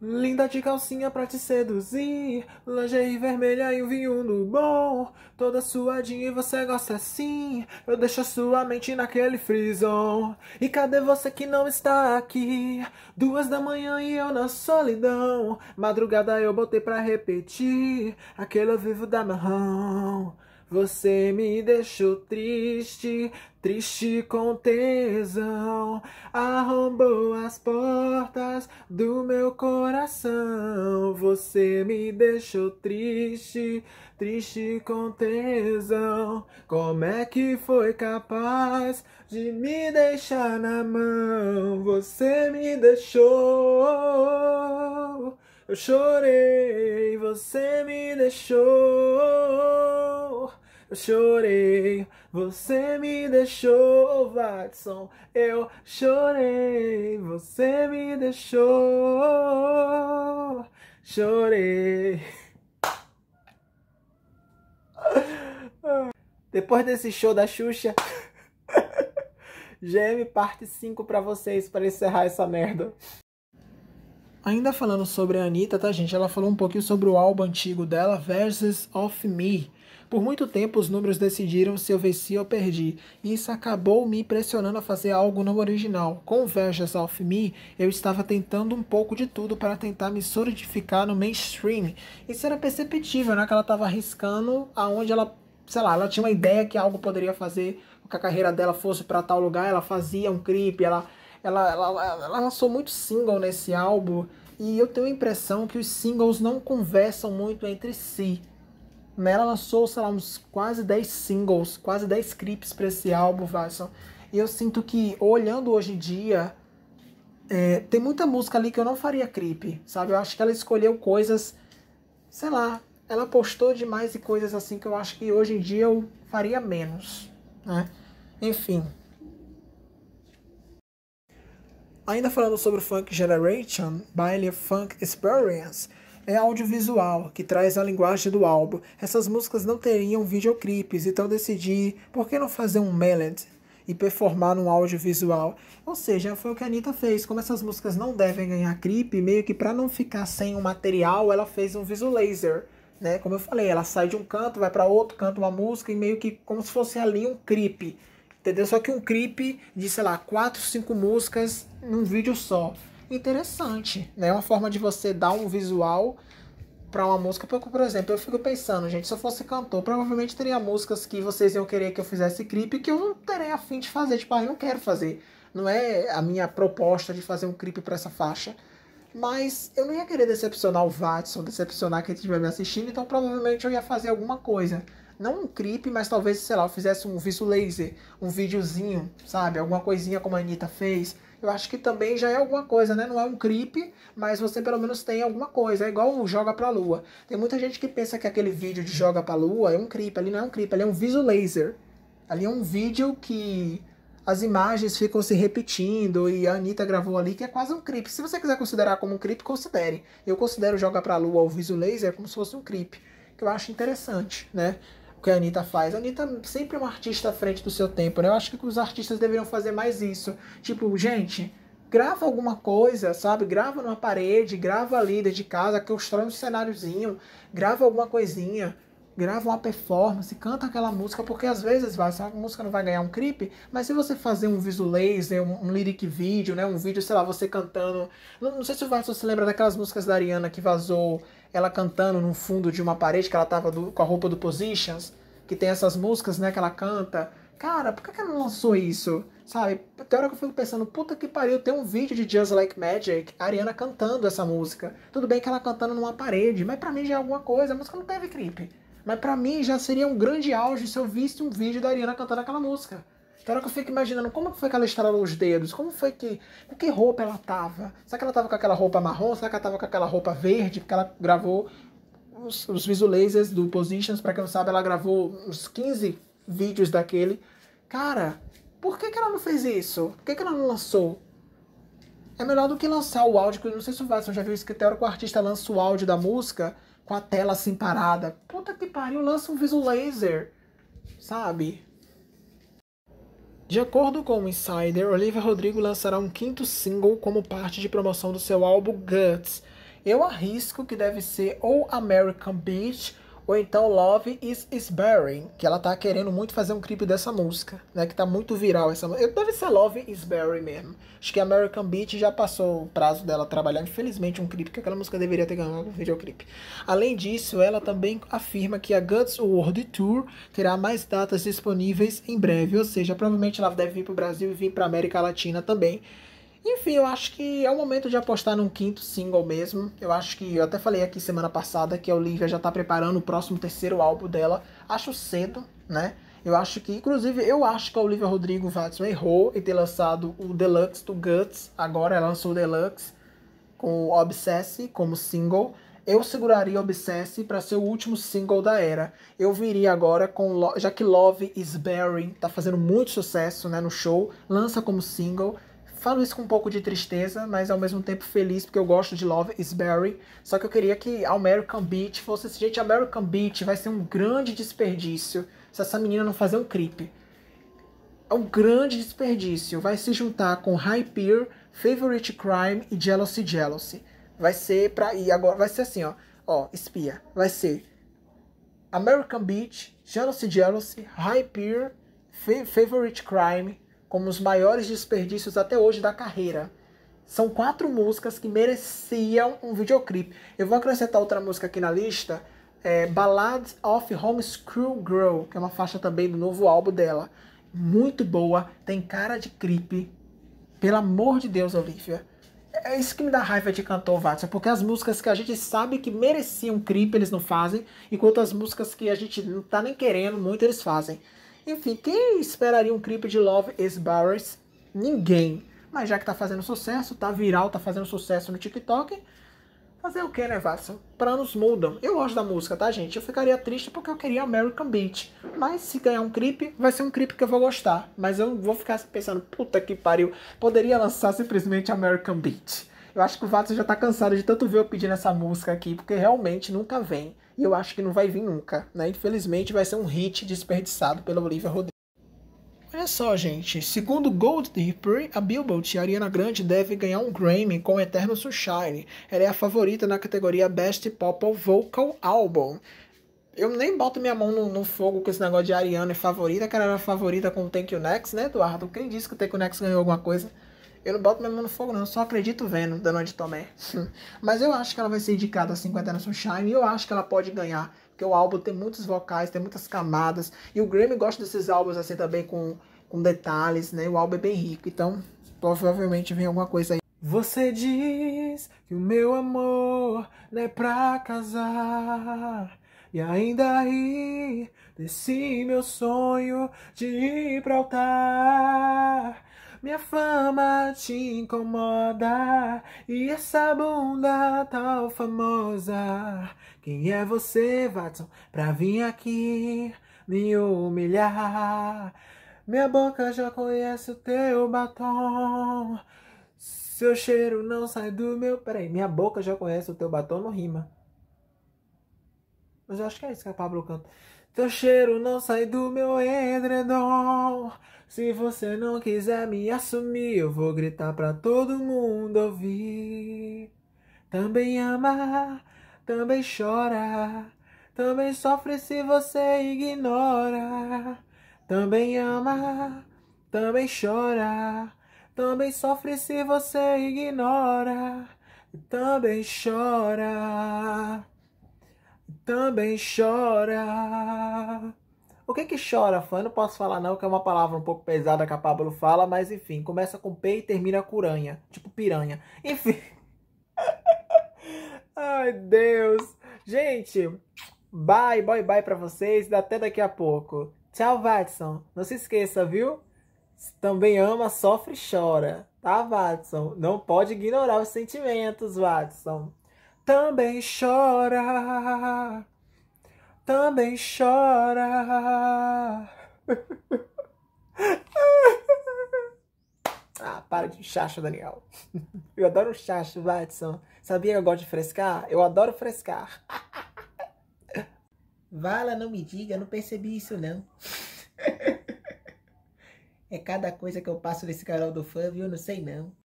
Linda de calcinha pra te seduzir, lingerie vermelha e um vinho no bom. Toda suadinha e você gosta assim, eu deixo sua mente naquele frisão. E cadê você que não está aqui? Duas da manhã e eu na solidão. Madrugada eu botei pra repetir, aquele ao vivo da marrom. Você me deixou triste, triste com tesão. Arrombou as portas do meu coração. Você me deixou triste, triste com tesão. Como é que foi capaz de me deixar na mão? Você me deixou. Eu chorei, você me deixou eu chorei. Você me deixou, Watson, eu chorei. Você me deixou, chorei. Depois desse show da Xuxa, GM parte 5 pra vocês, pra encerrar essa merda. Ainda falando sobre a Anitta, tá, gente? Ela falou um pouquinho sobre o álbum antigo dela, Versus of Me. Por muito tempo, os números decidiram se eu venci ou perdi, e isso acabou me pressionando a fazer algo não original. Com Versus of Me, eu estava tentando um pouco de tudo para tentar me solidificar no mainstream. Isso era perceptível, né? Que ela estava arriscando aonde ela, sei lá, ela tinha uma ideia que algo poderia fazer que a carreira dela fosse para tal lugar, ela fazia um clipe, ela ela, ela, ela lançou muito single nesse álbum e eu tenho a impressão que os singles não conversam muito entre si. Né? Ela lançou, sei lá, uns quase 10 singles, quase 10 clips para esse álbum, Vasson. E eu sinto que, olhando hoje em dia, é, tem muita música ali que eu não faria clipe, sabe? Eu acho que ela escolheu coisas, sei lá, ela postou demais e coisas assim que eu acho que hoje em dia eu faria menos, né? Enfim, Ainda falando sobre o Funk Generation, Baile Funk Experience é audiovisual, que traz a linguagem do álbum. Essas músicas não teriam videoclipes, então decidi por que não fazer um melody e performar num audiovisual. Ou seja, foi o que a Anitta fez. Como essas músicas não devem ganhar clipe, meio que para não ficar sem o material, ela fez um laser, Né? Como eu falei, ela sai de um canto, vai para outro, canta uma música e meio que como se fosse ali um clipe. Entendeu? Só que um clipe de, sei lá, quatro, cinco músicas num vídeo só. Interessante, né? É uma forma de você dar um visual para uma música. Porque, por exemplo, eu fico pensando, gente, se eu fosse cantor, provavelmente teria músicas que vocês iam querer que eu fizesse clipe que eu não terei afim de fazer. Tipo, ah, eu não quero fazer. Não é a minha proposta de fazer um clipe para essa faixa. Mas eu não ia querer decepcionar o Watson, decepcionar quem estiver me assistindo, então provavelmente eu ia fazer alguma coisa não um clipe, mas talvez, sei lá, eu fizesse um visto laser, um videozinho, sabe? Alguma coisinha como a Anitta fez. Eu acho que também já é alguma coisa, né? Não é um clipe, mas você pelo menos tem alguma coisa. É igual o Joga Pra Lua. Tem muita gente que pensa que aquele vídeo de Joga Pra Lua é um clipe. Ali não é um clipe, ali é um viso laser. Ali é um vídeo que as imagens ficam se repetindo e a Anitta gravou ali, que é quase um clipe. Se você quiser considerar como um clipe, considere. Eu considero Joga Pra Lua ou Viso Laser como se fosse um clipe, que eu acho interessante, né? o que a Anitta faz. A Anitta sempre é uma artista à frente do seu tempo, né? Eu acho que os artistas deveriam fazer mais isso. Tipo, gente, grava alguma coisa, sabe? Grava numa parede, grava ali dentro de casa, constrói um cenáriozinho, grava alguma coisinha, grava uma performance, canta aquela música, porque às vezes vai, a música não vai ganhar um clipe, mas se você fazer um visualizer, um, um lyric vídeo, né? Um vídeo, sei lá, você cantando. Não, não sei se o Vasco se lembra daquelas músicas da Ariana que vazou ela cantando no fundo de uma parede que ela tava do, com a roupa do Positions, que tem essas músicas, né, que ela canta. Cara, por que, que ela não lançou isso? Sabe? Até hora que eu fico pensando, puta que pariu, tem um vídeo de Just Like Magic, a Ariana cantando essa música. Tudo bem que ela cantando numa parede, mas para mim já é alguma coisa, a música não teve clipe. Mas para mim já seria um grande auge se eu visse um vídeo da Ariana cantando aquela música. Tem então, hora que eu fico imaginando como foi que ela estralou os dedos, como foi que. Com que roupa ela tava? Será que ela tava com aquela roupa marrom? Será que ela tava com aquela roupa verde? Porque ela gravou os, os visualizers do Positions, para quem não sabe, ela gravou uns 15 vídeos daquele. Cara, por que, que ela não fez isso? Por que, que ela não lançou? É melhor do que lançar o áudio, que eu não sei se o Vasco já viu isso, que tem hora que o artista lança o áudio da música com a tela assim parada. Puta que pariu, lança um visualizer, sabe? De acordo com o Insider, Olivia Rodrigo lançará um quinto single como parte de promoção do seu álbum Guts. Eu arrisco que deve ser ou American Beach ou então Love is, is Bearing, que ela tá querendo muito fazer um clipe dessa música, né? Que tá muito viral essa música. Deve ser Love is Bearing mesmo. Acho que American Beat já passou o prazo dela trabalhar, infelizmente, um clipe, que aquela música deveria ter ganhado um videoclipe. Além disso, ela também afirma que a Guts World Tour terá mais datas disponíveis em breve, ou seja, provavelmente ela deve vir pro Brasil e vir pra América Latina também. Enfim, eu acho que é o momento de apostar num quinto single mesmo. Eu acho que eu até falei aqui semana passada que a Olivia já tá preparando o próximo terceiro álbum dela. Acho cedo, né? Eu acho que, inclusive, eu acho que a Olivia Rodrigo Watson errou em ter lançado o Deluxe do Guts. Agora ela lançou o Deluxe com o como single. Eu seguraria Obsesse para ser o último single da era. Eu viria agora com. já que Love is Bearing tá fazendo muito sucesso né, no show, lança como single. Falo isso com um pouco de tristeza, mas ao mesmo tempo feliz, porque eu gosto de Love is Barry. Só que eu queria que American Beach fosse assim, gente, American Beach vai ser um grande desperdício se essa menina não fazer um clipe. É um grande desperdício. Vai se juntar com High Peer Favorite Crime e Jealousy Jealousy. Vai ser pra. E agora vai ser assim, ó. Ó, espia. Vai ser American Beach, Jealousy Jealousy, High Peer Favorite Crime como os maiores desperdícios até hoje da carreira. São quatro músicas que mereciam um videoclipe. Eu vou acrescentar outra música aqui na lista, é Ballads of Homeschool Girl, que é uma faixa também do novo álbum dela. Muito boa, tem cara de clipe. Pelo amor de Deus, Olivia. É isso que me dá raiva de cantor Watson, porque as músicas que a gente sabe que mereciam clipe, eles não fazem, enquanto as músicas que a gente não tá nem querendo muito, eles fazem. Enfim, quem esperaria um clipe de Love is Barris? Ninguém. Mas já que tá fazendo sucesso, tá viral, tá fazendo sucesso no TikTok, fazer o que, né, pra nos mudam. Eu gosto da música, tá, gente? Eu ficaria triste porque eu queria American Beat. Mas se ganhar um clipe, vai ser um clipe que eu vou gostar. Mas eu vou ficar pensando, puta que pariu, poderia lançar simplesmente American Beat. Eu acho que o Watson já tá cansado de tanto ver eu pedindo essa música aqui, porque realmente nunca vem e eu acho que não vai vir nunca, né? Infelizmente vai ser um hit desperdiçado pela Olivia Rodrigo. Olha só, gente, segundo Gold Reaper, a Billboard, a Ariana Grande deve ganhar um Grammy com Eternal Sunshine. Ela é a favorita na categoria Best Pop Vocal Album. Eu nem boto minha mão no, no, fogo com esse negócio de Ariana é favorita, que ela era favorita com o Thank You Next, né, Eduardo? Quem disse que o Thank You Next ganhou alguma coisa? Eu não boto minha mão no fogo, não. Eu só acredito vendo da Noite Tomé. Mas eu acho que ela vai ser indicada a 50 anos Sunshine e eu acho que ela pode ganhar. Porque o álbum tem muitos vocais, tem muitas camadas. E o Grammy gosta desses álbuns assim também com, com detalhes, né? O álbum é bem rico. Então, provavelmente vem alguma coisa aí. Você diz que o meu amor não é pra casar. E ainda ri desse meu sonho de ir pra altar. Minha fama te incomoda e essa bunda tão famosa. Quem é você, Watson, pra vir aqui me humilhar? Minha boca já conhece o teu batom. Seu cheiro não sai do meu. Peraí, minha boca já conhece o teu batom, não rima. Mas eu acho que é isso que a Pablo canta. Teu cheiro não sai do meu edredom. Se você não quiser me assumir, eu vou gritar pra todo mundo ouvir. Também ama, também chora, também sofre se você ignora. Também ama, também chora, também sofre se você ignora. Também chora também chora. O que que chora, fã? Eu não posso falar não, que é uma palavra um pouco pesada que a Pablo fala, mas enfim, começa com P e termina com uranha, tipo piranha. Enfim. Ai, Deus. Gente, bye, bye, bye pra vocês. Até daqui a pouco. Tchau, Watson. Não se esqueça, viu? Também ama, sofre e chora. Tá, Watson? Não pode ignorar os sentimentos, Watson também chora, também chora. Ah, para de chacho, Daniel. Eu adoro chacho, Watson. Sabia que eu gosto de frescar? Eu adoro frescar. Vala, não me diga, não percebi isso não. É cada coisa que eu passo nesse canal do fã, viu? Não sei não.